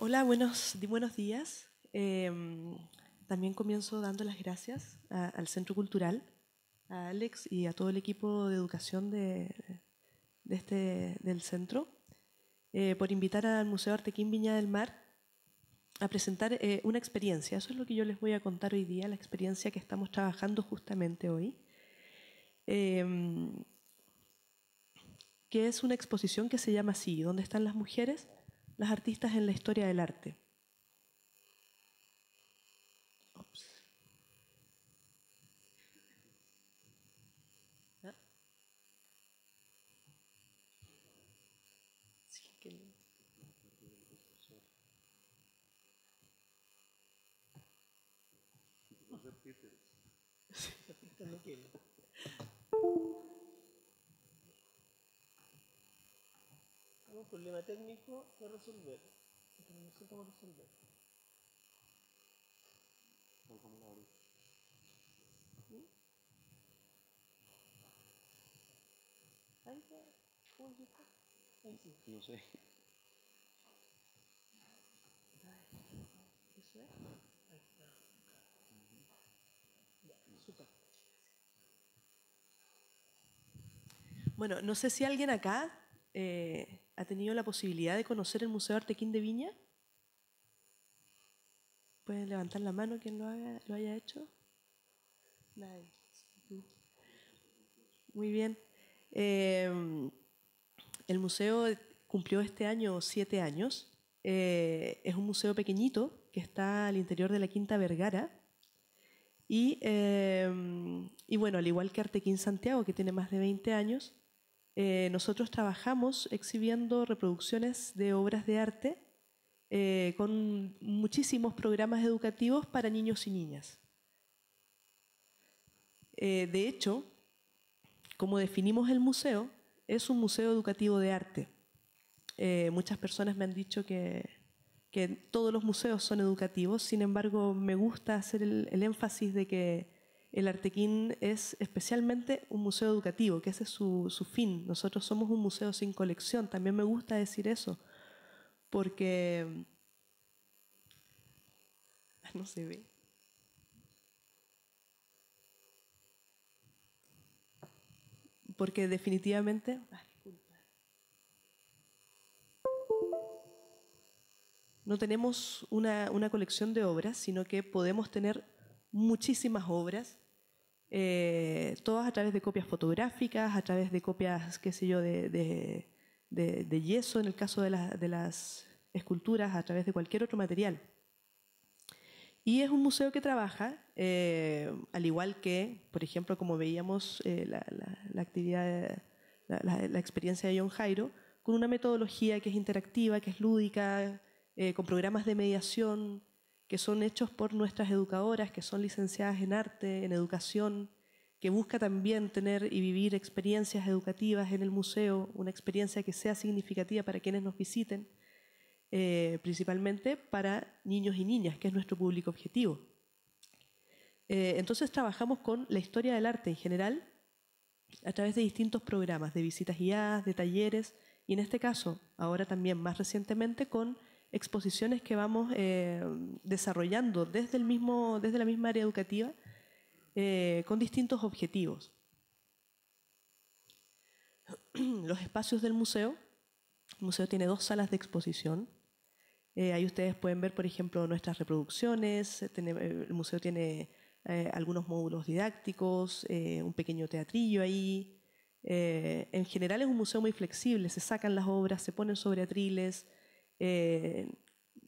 Hola, buenos, buenos días. Em, también comienzo dando las gracias al Centro Cultural, a Alex y a todo el equipo de educación de, este, del centro eh, por invitar al Museo Artequín Viña del Mar a presentar eh, una experiencia. Eso es lo que yo les voy a contar hoy día, la experiencia que estamos trabajando justamente hoy, em, que es una exposición que se llama así, ¿Dónde están las mujeres? las artistas en la historia del arte. problema técnico que resolver. Pero no sé cómo resolver. ¿Cómo No sé. super. Bueno, no sé si alguien acá eh, ha tenido la posibilidad de conocer el Museo Artequín de Viña? ¿Pueden levantar la mano quien lo, haya hecho? Nadie. Muy bien. Em, el museo cumplió este año siete años. Eh, es un museo pequeñito que está al interior de la Quinta Vergara. Y, em, y bueno, al igual que Artequín Santiago, que tiene más de 20 años, eh, nosotros trabajamos exhibiendo reproducciones de obras de arte eh, con muchísimos programas educativos para niños y niñas. Eh, de hecho, como definimos el museo, es un museo educativo de arte. muchas personas me han dicho que, todos los museos son educativos, sin embargo, me gusta hacer el énfasis de que el Artequín es especialmente un museo educativo, que ese es su, su, fin. Nosotros somos un museo sin colección, también me gusta decir eso, porque... No se ve. Porque definitivamente... No tenemos una, una colección de obras, sino que podemos tener muchísimas obras eh, todas a través de copias fotográficas, a través de copias, qué sé yo, de, yeso, en el caso de, las esculturas, a través de cualquier otro material. Y es un museo que trabaja, eh, al igual que, por ejemplo, como veíamos eh, la, actividad, la, experiencia de John Jairo, con una metodología que es interactiva, que es lúdica, con programas de mediación, que son hechos por nuestras educadoras, que son licenciadas en arte, en educación, que busca también tener y vivir experiencias educativas en el museo, una experiencia que sea significativa para quienes nos visiten, eh, principalmente para niños y niñas, que es nuestro público objetivo. Eh, entonces trabajamos con la historia del arte en general a través de distintos programas, de visitas guiadas, de talleres, y en este caso, ahora también más recientemente, con exposiciones que vamos eh, desarrollando desde, el mismo, desde la misma área educativa eh, con distintos objetivos. Los espacios del museo. El museo tiene dos salas de exposición. Eh, ahí ustedes pueden ver, por ejemplo, nuestras reproducciones. El museo tiene algunos módulos didácticos, un pequeño teatrillo ahí. en general es un museo muy flexible. Se sacan las obras, se ponen sobre atriles, eh,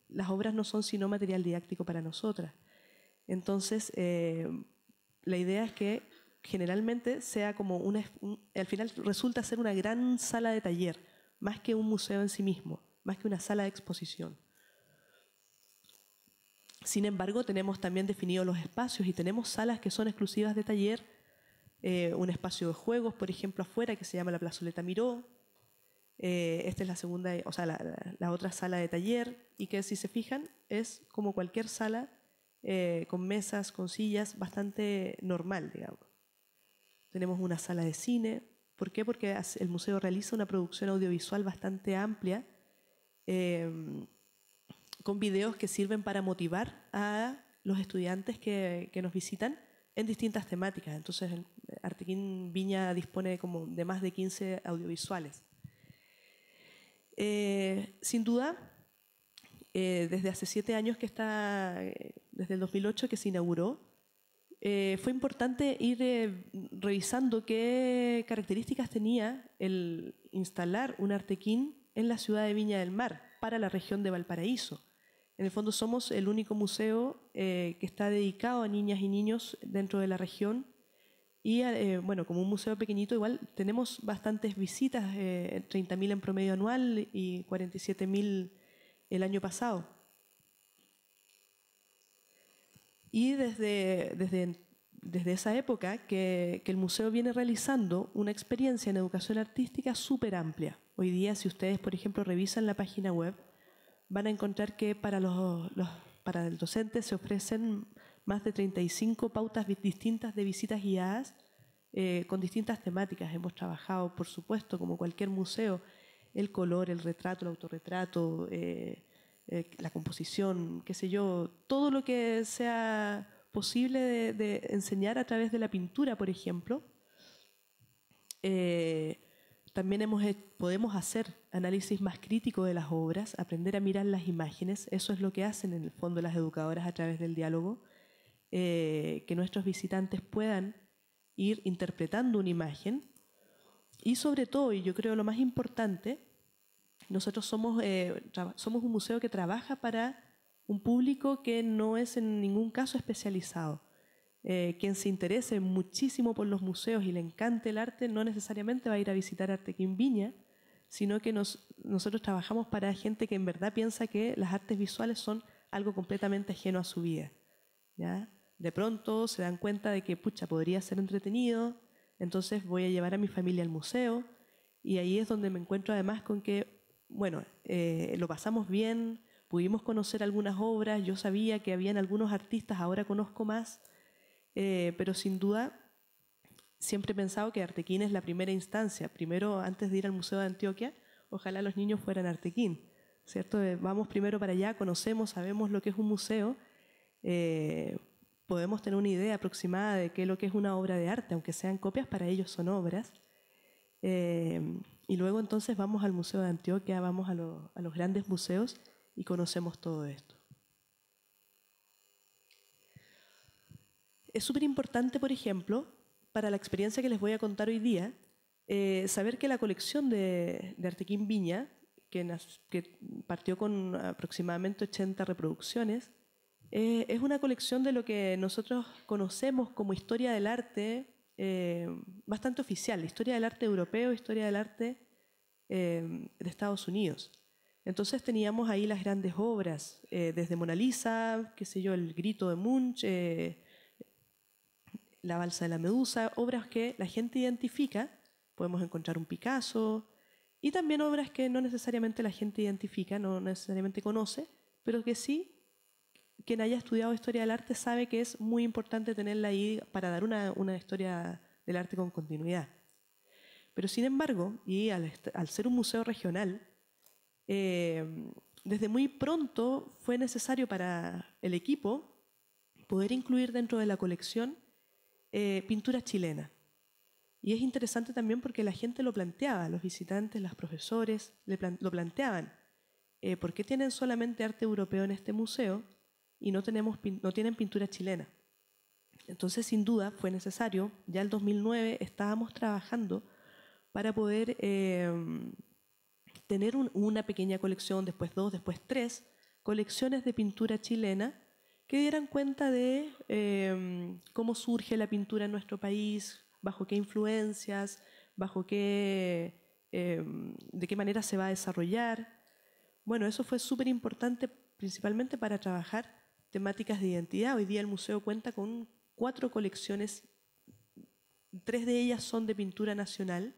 las obras no son sino material didáctico para nosotras. Entonces, eh, la idea es que generalmente sea como una... al final resulta ser una gran sala de taller, más que un museo en sí mismo, más que una sala de exposición. Sin embargo, tenemos también definidos los espacios y tenemos salas que son exclusivas de taller, eh, un espacio de juegos, por ejemplo, afuera que se llama la Plazoleta Miró, eh, esta es la segunda, la, otra sala de taller y que si se fijan es como cualquier sala eh, con mesas, con sillas, bastante normal, digamos. Tenemos una sala de cine. ¿Por qué? Porque el museo realiza una producción audiovisual bastante amplia em, con videos que sirven para motivar a los estudiantes que, nos visitan en distintas temáticas. Entonces, Artequín Viña dispone como de más de 15 audiovisuales. Eh, sin duda, eh, desde hace siete años que está, desde el 2008 que se inauguró, eh, fue importante ir revisando qué características tenía el instalar un artequín en la ciudad de Viña del Mar para la región de Valparaíso. En el fondo somos el único museo que está dedicado a niñas y niños dentro de la región y eh, bueno, como un museo pequeñito, igual tenemos bastantes visitas, eh, 30.000 en promedio anual y 47.000 el año pasado. Y desde, desde, esa época que, el museo viene realizando una experiencia en educación artística súper amplia. Hoy día, si ustedes, por ejemplo, revisan la página web, van a encontrar que para, los, para el docente se ofrecen más de 35 pautas distintas de visitas guiadas eh, con distintas temáticas. Hemos trabajado, por supuesto, como cualquier museo, el color, el retrato, el autorretrato, eh, eh, la composición, qué sé yo, todo lo que sea posible de, de enseñar a través de la pintura, por ejemplo. también hemos, podemos hacer análisis más crítico de las obras, aprender a mirar las imágenes, eso es lo que hacen en el fondo las educadoras a través del diálogo. Eh, que nuestros visitantes puedan ir interpretando una imagen. Y sobre todo, y yo creo lo más importante, nosotros somos, eh, somos un museo que trabaja para un público que no es en ningún caso especializado. Eh, quien se interese muchísimo por los museos y le encante el arte, no necesariamente va a ir a visitar Arte Viña, sino que nosotros trabajamos para gente que en verdad piensa que las artes visuales son algo completamente ajeno a su vida. ¿ya? de pronto se dan cuenta de que, pucha, podría ser entretenido, entonces voy a llevar a mi familia al museo y ahí es donde me encuentro además con que, bueno, eh, lo pasamos bien, pudimos conocer algunas obras, yo sabía que habían algunos artistas, ahora conozco más, eh, pero sin duda siempre he pensado que Artequín es la primera instancia, primero antes de ir al Museo de Antioquia, ojalá los niños fueran Artequín, ¿cierto? Eh, vamos primero para allá, conocemos, sabemos lo que es un museo podemos tener una idea aproximada de qué es lo que es una obra de arte, aunque sean copias, para ellos son obras. Eh, y luego entonces vamos al Museo de Antioquia, vamos a, los grandes museos y conocemos todo esto. Es súper importante, por ejemplo, para la experiencia que les voy a contar hoy día, eh, saber que la colección de, de Artequín Viña, que, que partió con aproximadamente 80 reproducciones, eh, es una colección de lo que nosotros conocemos como historia del arte eh, bastante oficial, historia del arte europeo, historia del arte eh, de Estados Unidos. Entonces teníamos ahí las grandes obras, desde Mona Lisa, qué sé yo, El Grito de Munch, La Balsa de la Medusa, obras que la gente identifica, podemos encontrar un Picasso, y también obras que no necesariamente la gente identifica, no necesariamente conoce, pero que sí quien haya estudiado historia del arte sabe que es muy importante tenerla ahí para dar una, historia del arte con continuidad. Pero sin embargo, y al, ser un museo regional, eh, desde muy pronto fue necesario para el equipo poder incluir dentro de la colección eh, pintura chilena. Y es interesante también porque la gente lo planteaba, los visitantes, los profesores lo planteaban. Eh, ¿Por qué tienen solamente arte europeo en este museo? y no, tenemos, no tienen pintura chilena. Entonces, sin duda, fue necesario, ya el 2009 estábamos trabajando para poder eh, tener una pequeña colección, después dos, después tres colecciones de pintura chilena que dieran cuenta de eh, cómo surge la pintura en nuestro país, bajo qué influencias, bajo qué, eh, de qué manera se va a desarrollar. Bueno, eso fue súper importante principalmente para trabajar temáticas de identidad. Hoy día el museo cuenta con cuatro colecciones, tres de ellas son de pintura nacional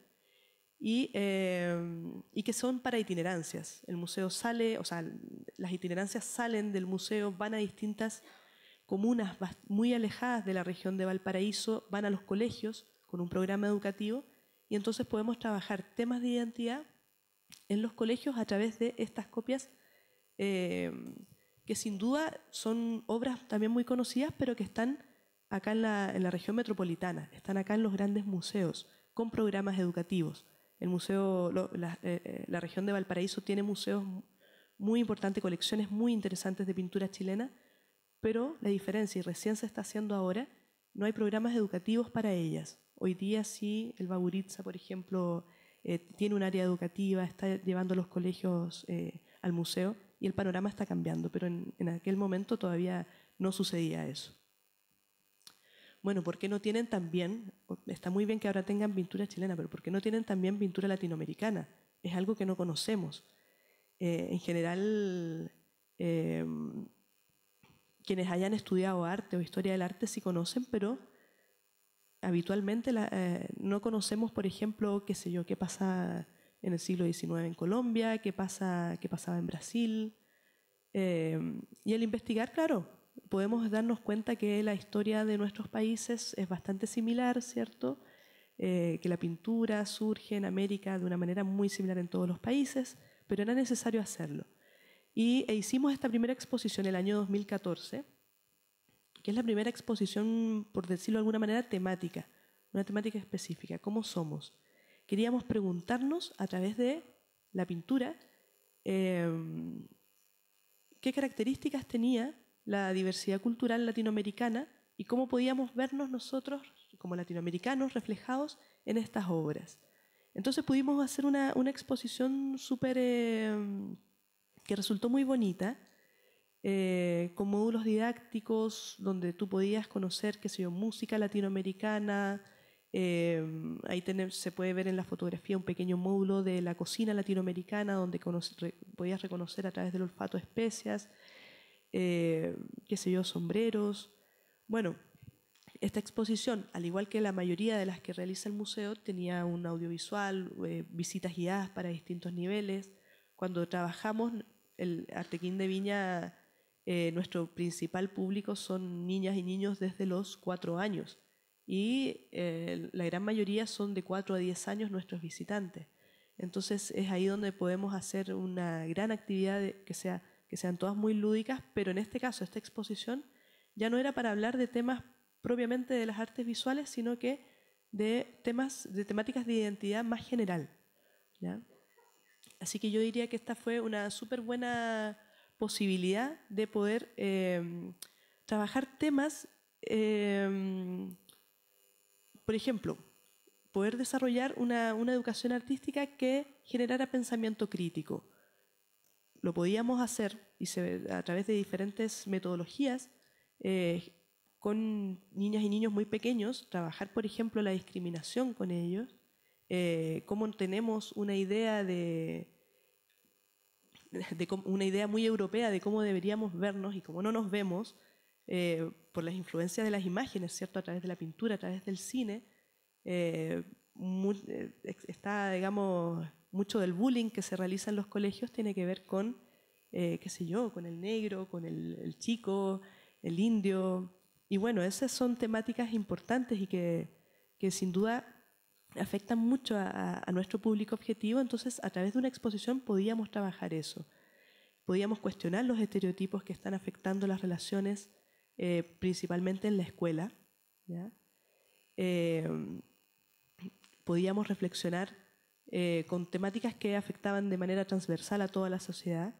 y, eh, que son para itinerancias. El museo sale, o sea, las itinerancias salen del museo, van a distintas comunas muy alejadas de la región de Valparaíso, van a los colegios con un programa educativo y entonces podemos trabajar temas de identidad en los colegios a través de estas copias eh, que sin duda son obras también muy conocidas, pero que están acá en la, región metropolitana, están acá en los grandes museos, con programas educativos. El museo, eh, eh, la, región de Valparaíso tiene museos muy importantes, colecciones muy interesantes de pintura chilena, pero la diferencia, y recién se está haciendo ahora, no hay programas educativos para ellas. Hoy día sí, el Baburitza, por ejemplo, eh, tiene un área educativa, está llevando los colegios al museo, y el panorama está cambiando, pero en, aquel momento todavía no sucedía eso. Bueno, ¿por qué no tienen también, está muy bien que ahora tengan pintura chilena, pero ¿por qué no tienen también pintura latinoamericana? Es algo que no conocemos. Eh, en general, eh, quienes hayan estudiado arte o historia del arte sí conocen, pero habitualmente eh, no conocemos, por ejemplo, qué sé yo, qué pasa en el siglo XIX en Colombia, qué, pasa, qué pasaba en Brasil. Em, y al investigar, claro, podemos darnos cuenta que la historia de nuestros países es bastante similar, ¿cierto? Eh, que la pintura surge en América de una manera muy similar en todos los países, pero era necesario hacerlo. Y e hicimos esta primera exposición el año 2014, que es la primera exposición, por decirlo de alguna manera, temática, una temática específica, cómo somos queríamos preguntarnos a través de la pintura em, qué características tenía la diversidad cultural latinoamericana y cómo podíamos vernos nosotros como latinoamericanos reflejados en estas obras. Entonces pudimos hacer una, exposición súper em, que resultó muy bonita, eh, con módulos didácticos donde tú podías conocer, qué sé yo, música latinoamericana, Em, ahí se puede ver en la fotografía un pequeño módulo de la cocina latinoamericana donde podías reconocer a través del olfato especias, eh, qué sé yo, sombreros. Bueno, esta exposición, al igual que la mayoría de las que realiza el museo, tenía un audiovisual, eh, visitas guiadas para distintos niveles. Cuando trabajamos, el Artequín de Viña, eh, nuestro principal público son niñas y niños desde los cuatro años y eh, la gran mayoría son de 4 a 10 años nuestros visitantes. Entonces es ahí donde podemos hacer una gran actividad que, sea, que sean todas muy lúdicas, pero en este caso esta exposición ya no era para hablar de temas propiamente de las artes visuales, sino que de temas, de temáticas de identidad más general. ¿ya? Así que yo diría que esta fue una súper buena posibilidad de poder eh, trabajar temas eh, por ejemplo, poder desarrollar una, educación artística que generara pensamiento crítico. Lo podíamos hacer a través de diferentes metodologías eh, con niñas y niños muy pequeños, trabajar, por ejemplo, la discriminación con ellos, eh, cómo tenemos una idea de, una idea muy europea de cómo deberíamos vernos y cómo no nos vemos, eh, por las influencias de las imágenes, ¿cierto? A través de la pintura, a través del cine, eh, eh, está, digamos, mucho del bullying que se realiza en los colegios tiene que ver con, qué sé yo, con el negro, con el, chico, el indio. Y bueno, esas son temáticas importantes y que, que sin duda afectan mucho a, a, nuestro público objetivo, entonces a través de una exposición podíamos trabajar eso. Podíamos cuestionar los estereotipos que están afectando las relaciones eh, principalmente en la escuela, eh, podíamos reflexionar eh, con temáticas que afectaban de manera transversal a toda la sociedad.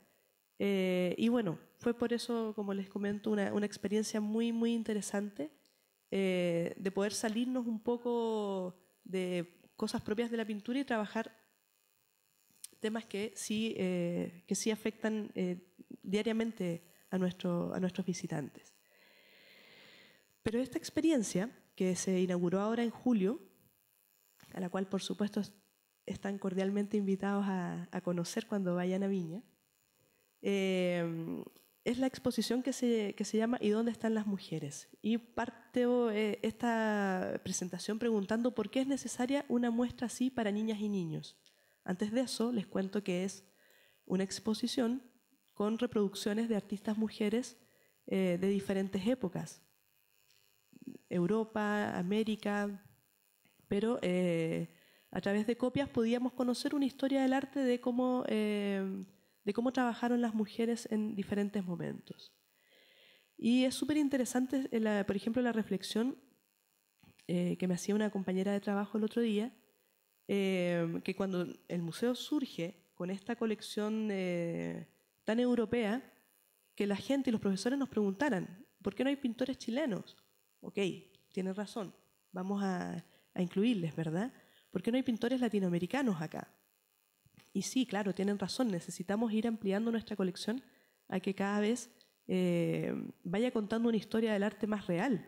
y bueno, fue por eso, como les comento, una, experiencia muy, muy interesante de poder salirnos un poco de cosas propias de la pintura y trabajar temas que sí, que afectan diariamente a, nuestro, a nuestros visitantes. Pero esta experiencia, que se inauguró ahora en julio, a la cual por supuesto están cordialmente invitados a, conocer cuando vayan a Viña, eh, es la exposición que se, llama ¿Y dónde están las mujeres? Y parte eh, esta presentación preguntando por qué es necesaria una muestra así para niñas y niños. Antes de eso, les cuento que es una exposición con reproducciones de artistas mujeres eh, de diferentes épocas, Europa, América, pero eh, a través de copias podíamos conocer una historia del arte de cómo, eh, de cómo trabajaron las mujeres en diferentes momentos. Y es súper interesante, eh, por ejemplo, la reflexión que me hacía una compañera de trabajo el otro día, que cuando el museo surge con esta colección tan europea, que la gente y los profesores nos preguntaran, ¿por qué no hay pintores chilenos? ok, tienen razón, vamos a, incluirles, ¿verdad? ¿Por qué no hay pintores latinoamericanos acá? Y sí, claro, tienen razón, necesitamos ir ampliando nuestra colección a que cada vez eh, vaya contando una historia del arte más real.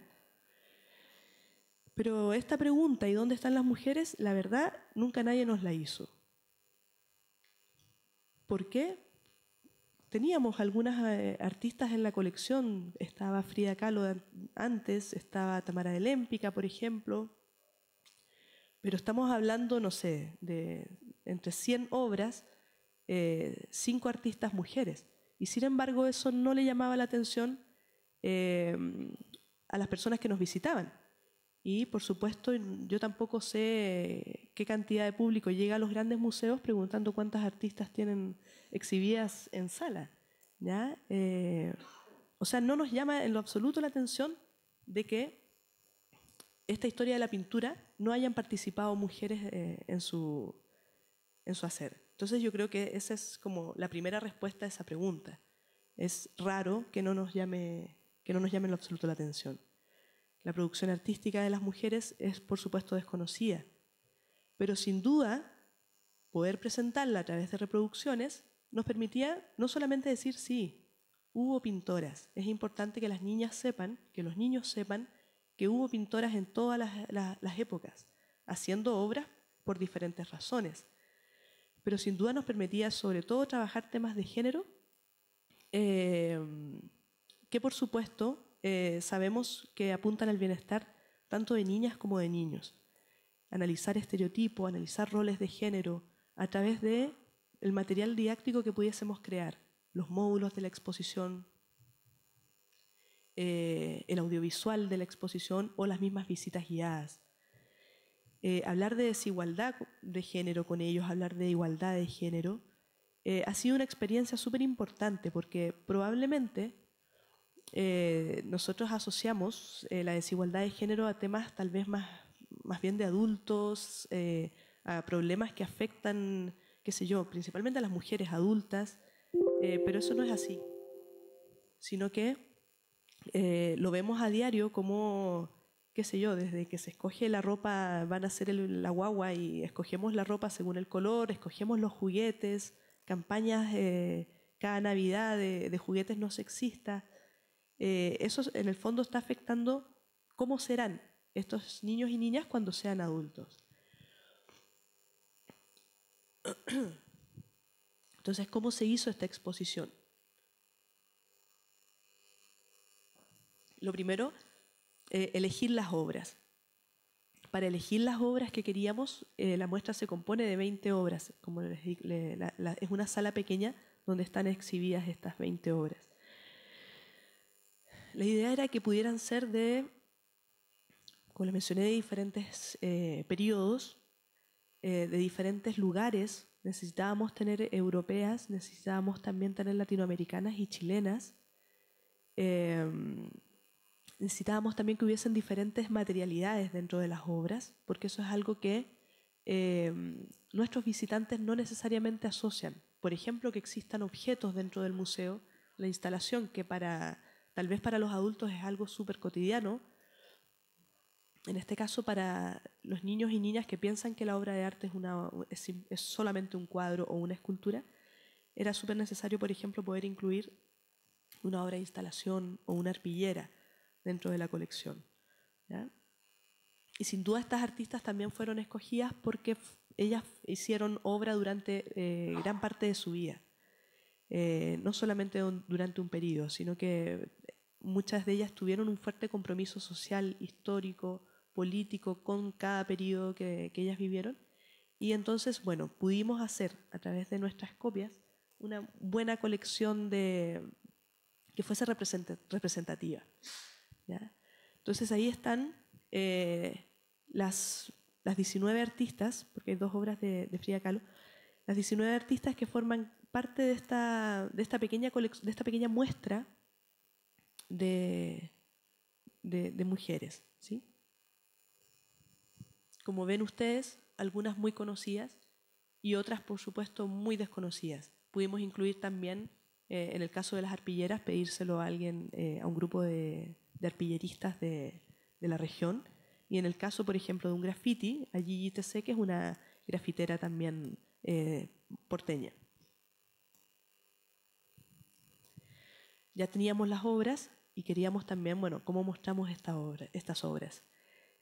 Pero esta pregunta, ¿y dónde están las mujeres? La verdad, nunca nadie nos la hizo. ¿Por qué? teníamos algunas eh, artistas en la colección, estaba Frida Kahlo antes, estaba Tamara de por ejemplo, pero estamos hablando, no sé, de entre 100 obras, eh, cinco artistas mujeres. Y sin embargo eso no le llamaba la atención eh, a las personas que nos visitaban. Y por supuesto, yo tampoco sé qué cantidad de público llega a los grandes museos preguntando cuántas artistas tienen exhibidas en sala. ¿ya? Eh, o sea, no nos llama en lo absoluto la atención de que esta historia de la pintura no hayan participado mujeres eh, en, su, en su hacer. Entonces yo creo que esa es como la primera respuesta a esa pregunta. Es raro que no nos llame, que no nos llame en lo absoluto la atención. La producción artística de las mujeres es, por supuesto, desconocida, pero sin duda poder presentarla a través de reproducciones nos permitía no solamente decir sí, hubo pintoras, es importante que las niñas sepan, que los niños sepan que hubo pintoras en todas las, épocas, haciendo obras por diferentes razones, pero sin duda nos permitía sobre todo trabajar temas de género, eh, que por supuesto eh, sabemos que apuntan al bienestar tanto de niñas como de niños. Analizar estereotipos, analizar roles de género a través de el material didáctico que pudiésemos crear, los módulos de la exposición, eh, el audiovisual de la exposición o las mismas visitas guiadas. Eh, hablar de desigualdad de género con ellos, hablar de igualdad de género, ha sido una experiencia súper importante porque probablemente eh, nosotros asociamos eh, la desigualdad de género a temas tal vez más, bien de adultos, eh, a problemas que afectan, qué sé yo, principalmente a las mujeres adultas, pero eso no es así, sino que lo vemos a diario como, qué sé yo, desde que se escoge la ropa, van a hacer el, la guagua y escogemos la ropa según el color, escogemos los juguetes, campañas cada Navidad de, de juguetes no sexistas eh, eso en el fondo está afectando cómo serán estos niños y niñas cuando sean adultos. Entonces, ¿cómo se hizo esta exposición? Lo primero, eh, elegir las obras. Para elegir las obras que queríamos, eh, la muestra se compone de 20 obras, como les, es una sala pequeña donde están exhibidas estas 20 obras. La idea era que pudieran ser de, como les mencioné, de diferentes eh, periodos, eh, de diferentes lugares. Necesitábamos tener europeas, necesitábamos también tener latinoamericanas y chilenas. Em, necesitábamos también que hubiesen diferentes materialidades dentro de las obras, porque eso es algo que em, nuestros visitantes no necesariamente asocian. Por ejemplo, que existan objetos dentro del museo, la instalación que para Tal vez para los adultos es algo súper cotidiano. En este caso, para los niños y niñas que piensan que la obra de arte es, es, solamente un cuadro o una escultura, era súper necesario, por ejemplo, poder incluir una obra de instalación o una arpillera dentro de la colección. Y sin duda estas artistas también fueron escogidas porque ellas hicieron obra durante eh, gran parte de su vida. Eh, no solamente durante un periodo, sino que muchas de ellas tuvieron un fuerte compromiso social, histórico, político con cada periodo que, que ellas vivieron. Y entonces, bueno, pudimos hacer a través de nuestras copias una buena colección de, que fuese representativa. Entonces ahí están eh, las, las 19 artistas, porque hay dos obras de, de Frida Kahlo, las 19 artistas que forman parte de esta, pequeña, muestra de, mujeres. ¿sí? Como ven ustedes, algunas muy conocidas y otras, por supuesto, muy desconocidas. Pudimos incluir también, eh, en el caso de las arpilleras, pedírselo a alguien, eh, a un grupo de, arpilleristas de, la región. Y en el caso, por ejemplo, de un graffiti, allí sé que es una grafitera también eh, porteña. ya teníamos las obras y queríamos también, bueno, cómo mostramos estas obras.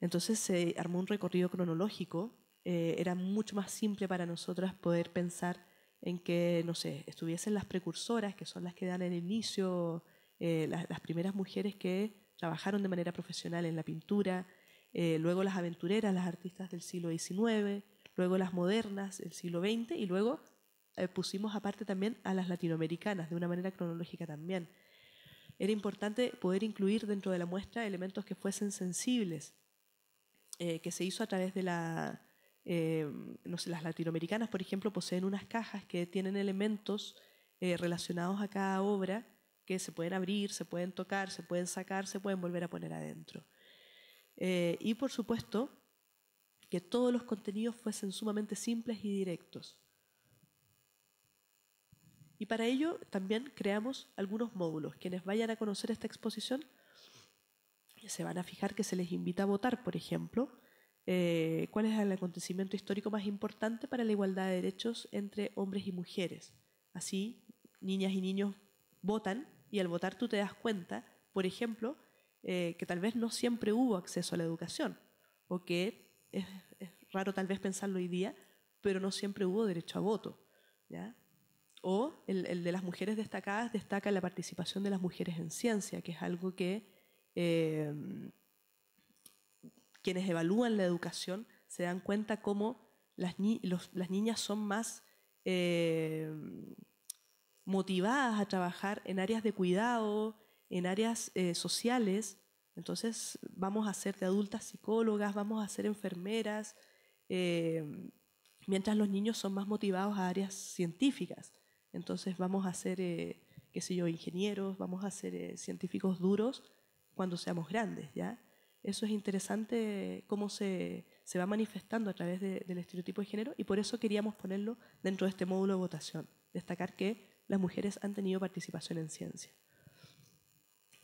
Entonces se armó un recorrido cronológico, eh, era mucho más simple para nosotras poder pensar en que, no sé, estuviesen las precursoras, que son las que dan el inicio, eh, las, primeras mujeres que trabajaron de manera profesional en la pintura, eh, luego las aventureras, las artistas del siglo XIX, luego las modernas del siglo XX y luego pusimos aparte también a las latinoamericanas de una manera cronológica también era importante poder incluir dentro de la muestra elementos que fuesen sensibles, eh, que se hizo a través de la... Eh, las latinoamericanas, por ejemplo, poseen unas cajas que tienen elementos eh, relacionados a cada obra que se pueden abrir, se pueden tocar, se pueden sacar, se pueden volver a poner adentro. y por supuesto, que todos los contenidos fuesen sumamente simples y directos. Y para ello también creamos algunos módulos. Quienes vayan a conocer esta exposición se van a fijar que se les invita a votar, por ejemplo, eh, cuál es el acontecimiento histórico más importante para la igualdad de derechos entre hombres y mujeres. Así, niñas y niños votan y al votar tú te das cuenta, por ejemplo, eh, que tal vez no siempre hubo acceso a la educación o que es, es, raro tal vez pensarlo hoy día, pero no siempre hubo derecho a voto. ¿ya? O el, de las mujeres destacadas destaca la participación de las mujeres en ciencia, que es algo que em, quienes evalúan la educación se dan cuenta cómo las, niñas son más em, motivadas a trabajar en áreas de cuidado, en áreas eh, sociales. Entonces vamos a ser de adultas psicólogas, vamos a ser enfermeras em, mientras los niños son más motivados a áreas científicas. Entonces vamos a ser, eh, qué sé yo, ingenieros, vamos a ser eh, científicos duros cuando seamos grandes, ¿ya? Eso es interesante cómo se, va manifestando a través del estereotipo de género y por eso queríamos ponerlo dentro de este módulo de votación. Destacar que las mujeres han tenido participación en ciencia.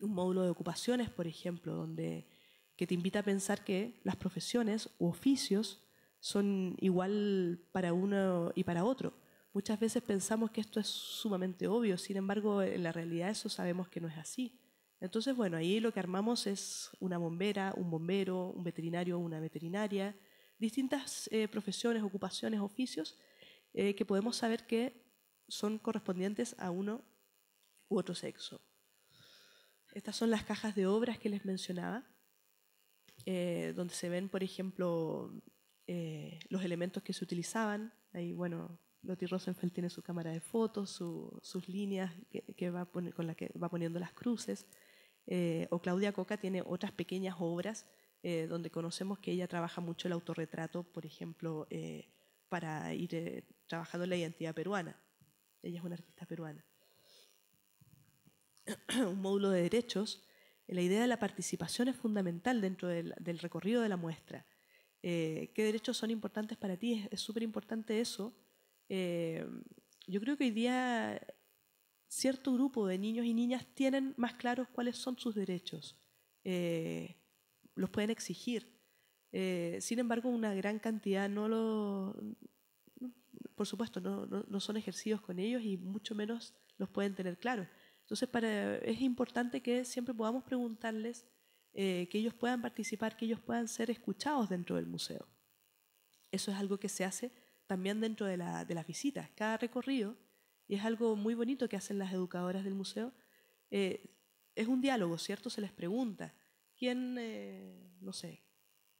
Un módulo de ocupaciones, por ejemplo, que te invita a pensar que las profesiones u oficios son igual para uno y para otro Muchas veces pensamos que esto es sumamente obvio, sin embargo, en la realidad eso sabemos que no es así. Entonces, bueno, ahí lo que armamos es una bombera, un bombero, un veterinario, una veterinaria, distintas eh, profesiones, ocupaciones, oficios eh, que podemos saber que son correspondientes a uno u otro sexo. Estas son las cajas de obras que les mencionaba, eh, donde se ven, por ejemplo, los elementos que se utilizaban. Ahí, bueno, Lottie Rosenfeld tiene su cámara de fotos, sus líneas que, con las que va poniendo las cruces. Eh, o Claudia Coca tiene otras pequeñas obras eh, donde conocemos que ella trabaja mucho el autorretrato, por ejemplo, eh, para ir trabajando la identidad peruana. Ella es una artista peruana. Un módulo de derechos. La idea de la participación es fundamental dentro del, del recorrido de la muestra. ¿Qué derechos son importantes para ti? Es súper importante eso eh, yo creo que hoy día cierto grupo de niños y niñas tienen más claros cuáles son sus derechos, eh, los pueden exigir. Eh, sin embargo, una gran cantidad no lo, por supuesto, no, no, son ejercidos con ellos y mucho menos los pueden tener claros. Entonces, para, es importante que siempre podamos preguntarles, que ellos puedan participar, que ellos puedan ser escuchados dentro del museo. Eso es algo que se hace también dentro de, la, de las visitas, cada recorrido, y es algo muy bonito que hacen las educadoras del museo, eh, es un diálogo, ¿cierto? Se les pregunta, ¿quién, eh, no sé?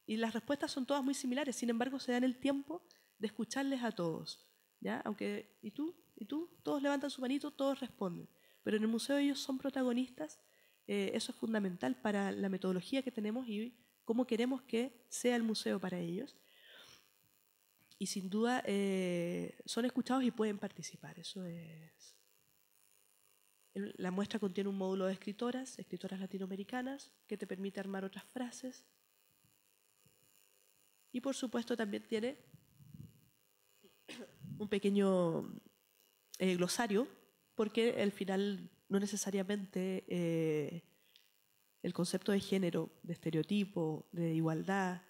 Y las respuestas son todas muy similares, sin embargo se dan el tiempo de escucharles a todos, ¿ya? Aunque, ¿y tú? ¿Y tú? Todos levantan su manito, todos responden, pero en el museo ellos son protagonistas, eh, eso es fundamental para la metodología que tenemos y cómo queremos que sea el museo para ellos y sin duda eh, son escuchados y pueden participar. Eso es. La muestra contiene un módulo de escritoras, escritoras latinoamericanas, que te permite armar otras frases. Y por supuesto también tiene un pequeño eh, glosario, porque al final no necesariamente eh, el concepto de género, de estereotipo, de igualdad,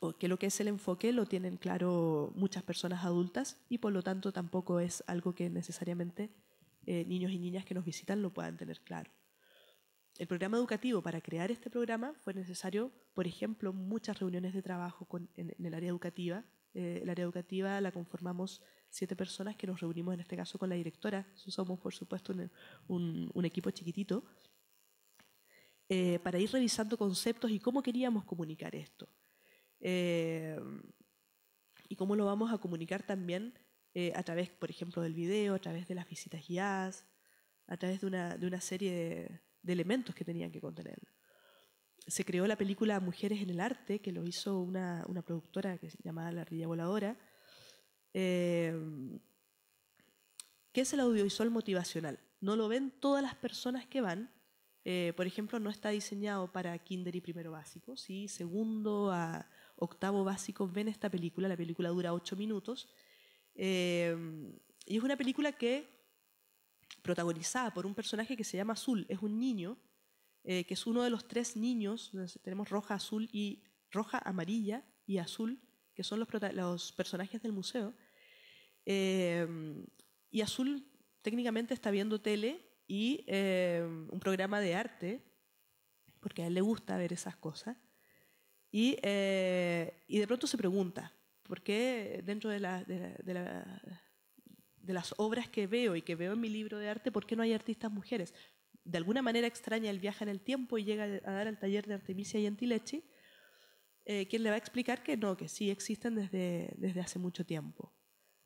o que lo que es el enfoque lo tienen claro muchas personas adultas y por lo tanto tampoco es algo que necesariamente eh, niños y niñas que nos visitan lo puedan tener claro. El programa educativo, para crear este programa fue necesario, por ejemplo, muchas reuniones de trabajo en, el área educativa. Eh, el área educativa la conformamos siete personas que nos reunimos en este caso con la directora. Somos, por supuesto, un, equipo chiquitito. Eh, para ir revisando conceptos y cómo queríamos comunicar esto. Eh, y cómo lo vamos a comunicar también eh, a través, por ejemplo, del video, a través de las visitas guiadas, a través de una, serie de, elementos que tenían que contener. Se creó la película Mujeres en el Arte, que lo hizo una, productora que se llamaba La Rilla Voladora, ¿Qué eh, que es el audiovisual motivacional. No lo ven todas las personas que van. por ejemplo, no está diseñado para kinder y primero básico, sí, segundo a octavo básico ven esta película, la película dura ocho minutos, eh, y es una película que protagonizada por un personaje que se llama Azul, es un niño, eh, que es uno de los tres niños, tenemos roja, azul y roja, amarilla y azul, que son los, personajes del museo, eh, y Azul técnicamente está viendo tele y un programa de arte, porque a él le gusta ver esas cosas. Eh, y, de pronto se pregunta, ¿por qué dentro de, las obras que veo y que veo en mi libro de arte, por qué no hay artistas mujeres? de alguna manera extraña, el viaje en el tiempo y llega a dar al taller de Artemisia y eh, quien le va a explicar que no, que sí existen desde, desde hace mucho tiempo.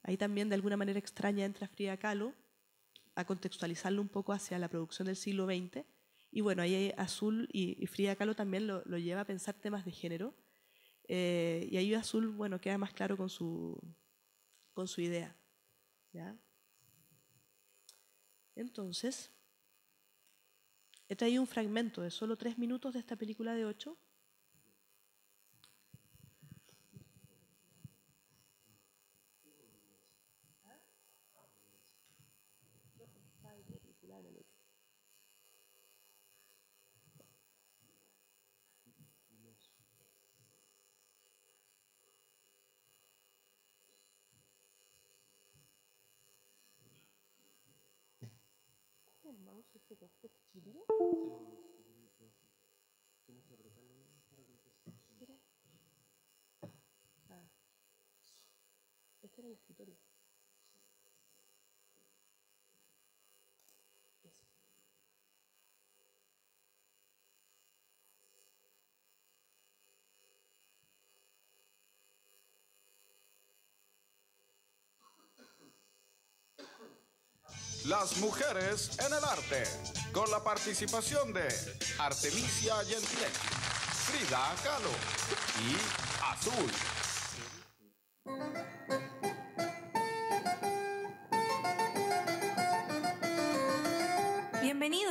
Ahí también de alguna manera extraña entra Frida Kahlo a contextualizarlo un poco hacia la producción del siglo XX y bueno, ahí Azul y, Frida Kahlo también lo, lleva a pensar temas de género. Eh, y ahí Azul, bueno, queda más claro con su, con su idea. ¿ya? Entonces, he traído un fragmento de solo tres minutos de esta película de ocho Las mujeres en el arte, con la participación de Artemisia Gentile, Frida Kahlo y Azul.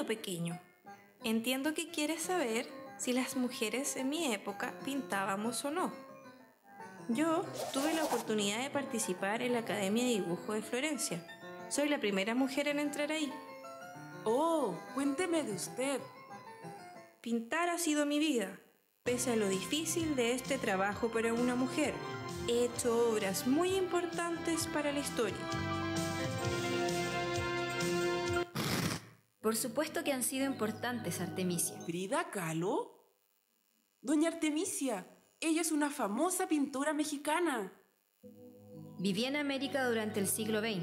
pequeño. Entiendo que quieres saber si las mujeres en mi época pintábamos o no. Yo tuve la oportunidad de participar en la Academia de Dibujo de Florencia. Soy la primera mujer en entrar ahí. Oh, cuénteme de usted. Pintar ha sido mi vida, pese a lo difícil de este trabajo para una mujer. He hecho obras muy importantes para la historia. Por supuesto que han sido importantes, Artemisia. ¿Frida Kahlo? Doña Artemisia, ella es una famosa pintora mexicana. Viví en América durante el siglo XX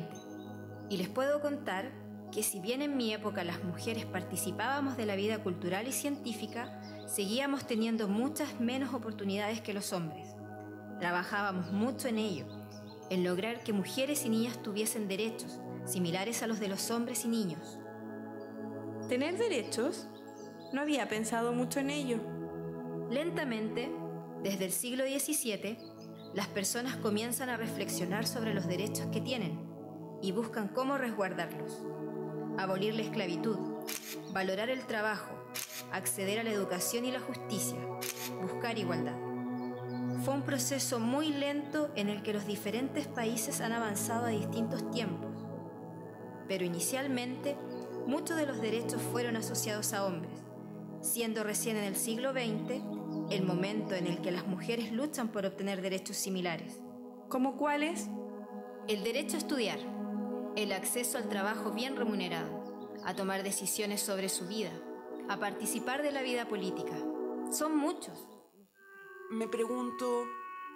y les puedo contar que si bien en mi época las mujeres participábamos de la vida cultural y científica, seguíamos teniendo muchas menos oportunidades que los hombres. Trabajábamos mucho en ello, en lograr que mujeres y niñas tuviesen derechos similares a los de los hombres y niños. ¿Tener derechos? No había pensado mucho en ello. Lentamente, desde el siglo XVII, las personas comienzan a reflexionar sobre los derechos que tienen y buscan cómo resguardarlos. Abolir la esclavitud, valorar el trabajo, acceder a la educación y la justicia, buscar igualdad. Fue un proceso muy lento en el que los diferentes países han avanzado a distintos tiempos, pero inicialmente muchos de los derechos fueron asociados a hombres, siendo recién en el siglo XX el momento en el que las mujeres luchan por obtener derechos similares. ¿Como cuáles? El derecho a estudiar, el acceso al trabajo bien remunerado, a tomar decisiones sobre su vida, a participar de la vida política. Son muchos. Me pregunto,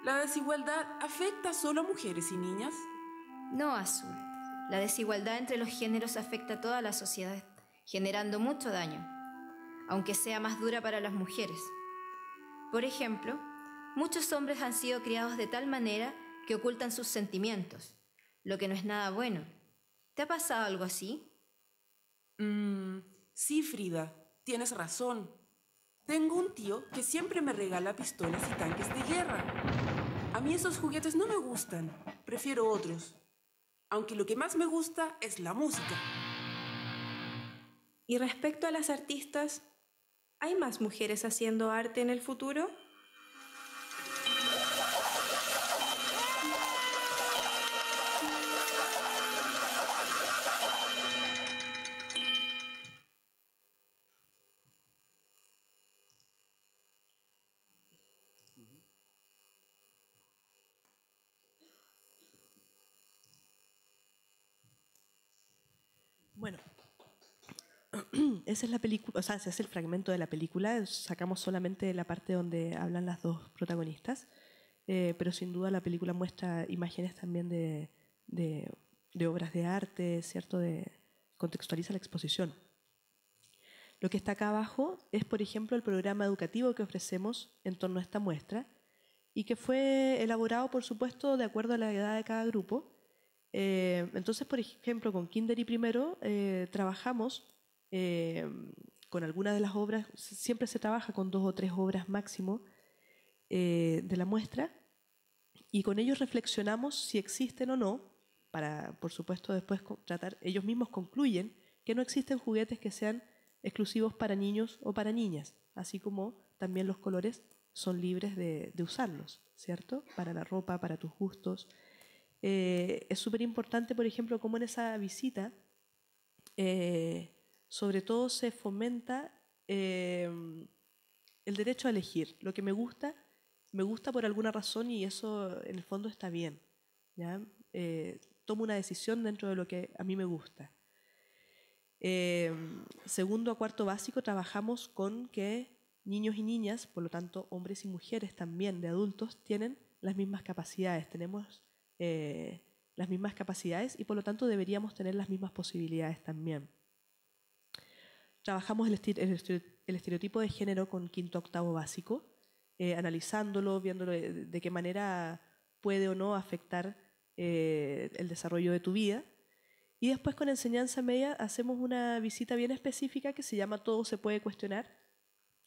¿la desigualdad afecta solo a mujeres y niñas? No, Azul. La desigualdad entre los géneros afecta a toda la sociedad, generando mucho daño, aunque sea más dura para las mujeres. Por ejemplo, muchos hombres han sido criados de tal manera que ocultan sus sentimientos, lo que no es nada bueno. ¿Te ha pasado algo así? Mm, sí, Frida, tienes razón. Tengo un tío que siempre me regala pistolas y tanques de guerra. A mí esos juguetes no me gustan, prefiero otros aunque lo que más me gusta es la música. Y respecto a las artistas, ¿hay más mujeres haciendo arte en el futuro? es la película, o sea, es el fragmento de la película, sacamos solamente la parte donde hablan las dos protagonistas, eh, pero sin duda la película muestra imágenes también de, obras de arte, ¿cierto? De, contextualiza la exposición. Lo que está acá abajo es, por ejemplo, el programa educativo que ofrecemos en torno a esta muestra y que fue elaborado, por supuesto, de acuerdo a la edad de cada grupo. Eh, entonces, por ejemplo, con Kinder y primero eh, trabajamos eh, con algunas de las obras, siempre se trabaja con dos o tres obras máximo eh, de la muestra, y con ellos reflexionamos si existen o no, para, por supuesto, después tratar, ellos mismos concluyen que no existen juguetes que sean exclusivos para niños o para niñas, así como también los colores son libres de, usarlos, ¿cierto? Para la ropa, para tus gustos. Eh, es súper importante, por ejemplo, como en esa visita eh, sobre todo se fomenta em, el derecho a elegir. Lo que me gusta, me gusta por alguna razón y eso en el fondo está bien. Eh, tomo una decisión dentro de lo que a mí me gusta. Em, segundo a cuarto básico trabajamos con que niños y niñas, por lo tanto hombres y mujeres también de adultos, tienen las mismas capacidades, tenemos eh, las mismas capacidades y por lo tanto deberíamos tener las mismas posibilidades también trabajamos el, estereotipo de género con quinto octavo básico, eh, analizándolo, viéndolo de, qué manera puede o no afectar eh, el desarrollo de tu vida. Y después con enseñanza media hacemos una visita bien específica que se llama Todo se puede cuestionar.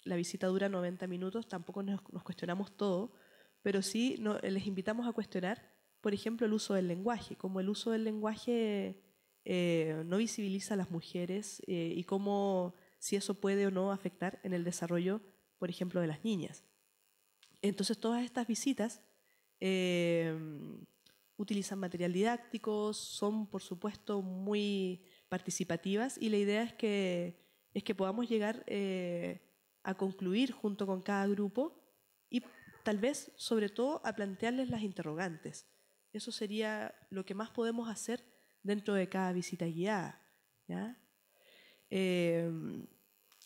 La visita dura 90 minutos, tampoco nos, cuestionamos todo, pero sí les invitamos a cuestionar, por ejemplo, el uso del lenguaje, como el uso del lenguaje eh, no visibiliza a las mujeres eh, y cómo, si eso puede o no afectar en el desarrollo, por ejemplo, de las niñas. Entonces, todas estas visitas em, utilizan material didáctico, son, por supuesto, muy participativas y la idea es que, es que podamos llegar eh, a concluir junto con cada grupo y tal vez, sobre todo, a plantearles las interrogantes. Eso sería lo que más podemos hacer dentro de cada visita guiada. Em,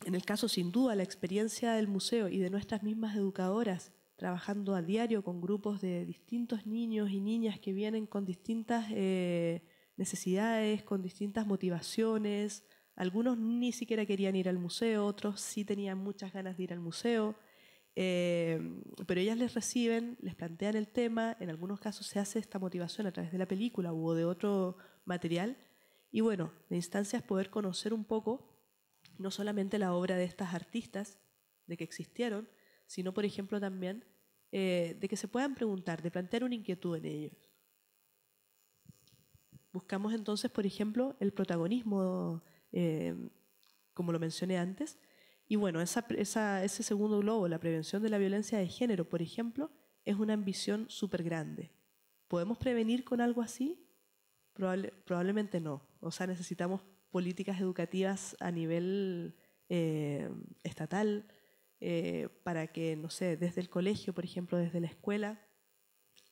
en el caso, sin duda, la experiencia del museo y de nuestras mismas educadoras trabajando a diario con grupos de distintos niños y niñas que vienen con distintas eh, necesidades, con distintas motivaciones. Algunos ni siquiera querían ir al museo, otros sí tenían muchas ganas de ir al museo. Eh, pero ellas les reciben, les plantean el tema, en algunos casos se hace esta motivación a través de la película o de otro material. Y bueno, la instancia es poder conocer un poco no solamente la obra de estas artistas, de que existieron, sino por ejemplo también eh, de que se puedan preguntar, de plantear una inquietud en ellos. Buscamos entonces, por ejemplo, el protagonismo, eh, como lo mencioné antes, y bueno, ese segundo globo, la prevención de la violencia de género, por ejemplo, es una ambición súper grande. ¿Podemos prevenir con algo así? probablemente no. O sea, necesitamos políticas educativas a nivel eh, estatal eh, para que, no sé, desde el colegio, por ejemplo, desde la escuela,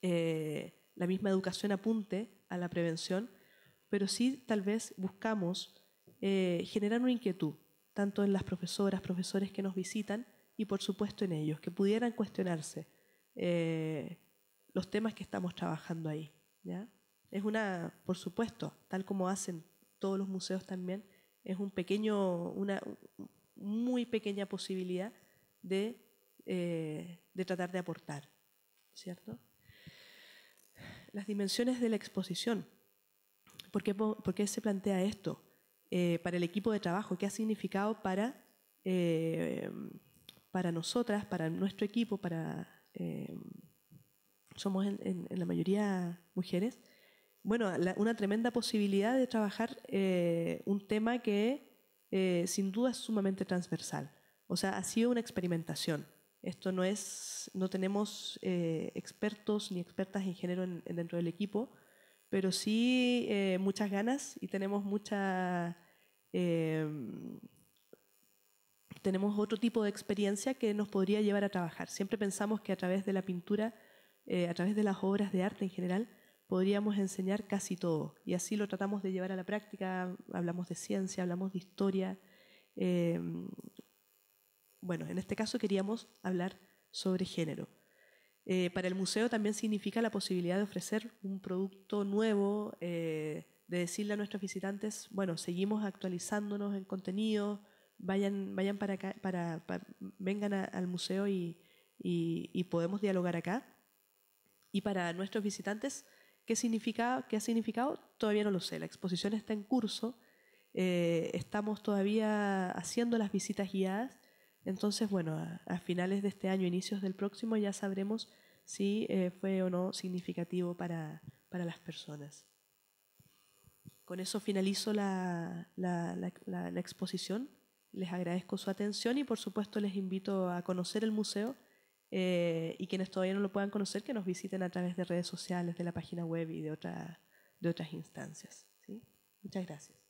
eh, la misma educación apunte a la prevención, pero sí tal vez buscamos generar una inquietud tanto en las profesoras, profesores que nos visitan y por supuesto en ellos, que pudieran cuestionarse eh, los temas que estamos trabajando ahí. Es una, por supuesto, tal como hacen todos los museos también, es un pequeño, una muy pequeña posibilidad de, eh, tratar de aportar, ¿cierto? Las dimensiones de la exposición. por qué se plantea esto? Eh, para el equipo de trabajo, qué ha significado para, eh, para nosotras, para nuestro equipo, para... Eh, somos en, la mayoría mujeres. Bueno, una tremenda posibilidad de trabajar un tema que sin duda es sumamente transversal. O sea, ha sido una experimentación. Esto no es, no tenemos expertos ni expertas en género dentro del equipo, pero sí eh, muchas ganas y tenemos mucha... Em, tenemos otro tipo de experiencia que nos podría llevar a trabajar. Siempre pensamos que a través de la pintura, eh, a través de las obras de arte en general, podríamos enseñar casi todo. Y así lo tratamos de llevar a la práctica. Hablamos de ciencia, hablamos de historia. Em, bueno, en este caso queríamos hablar sobre género. Eh, para el museo también significa la posibilidad de ofrecer un producto nuevo, eh, de decirle a nuestros visitantes, bueno, seguimos actualizándonos en contenido, vayan, vayan para acá, para, vengan al museo y, podemos dialogar acá. Y para nuestros visitantes, ¿qué, ¿qué ha significado? Todavía no lo sé, la exposición está en curso, eh, estamos todavía haciendo las visitas guiadas entonces, bueno, a, finales de este año, inicios del próximo, ya sabremos si eh, fue o no significativo para, las personas. Con eso finalizo la, exposición. Les agradezco su atención y por supuesto les invito a conocer el museo. Eh, y quienes todavía no lo puedan conocer, que nos visiten a través de redes sociales, de la página web y de, de otras instancias. ¿sí? Muchas gracias.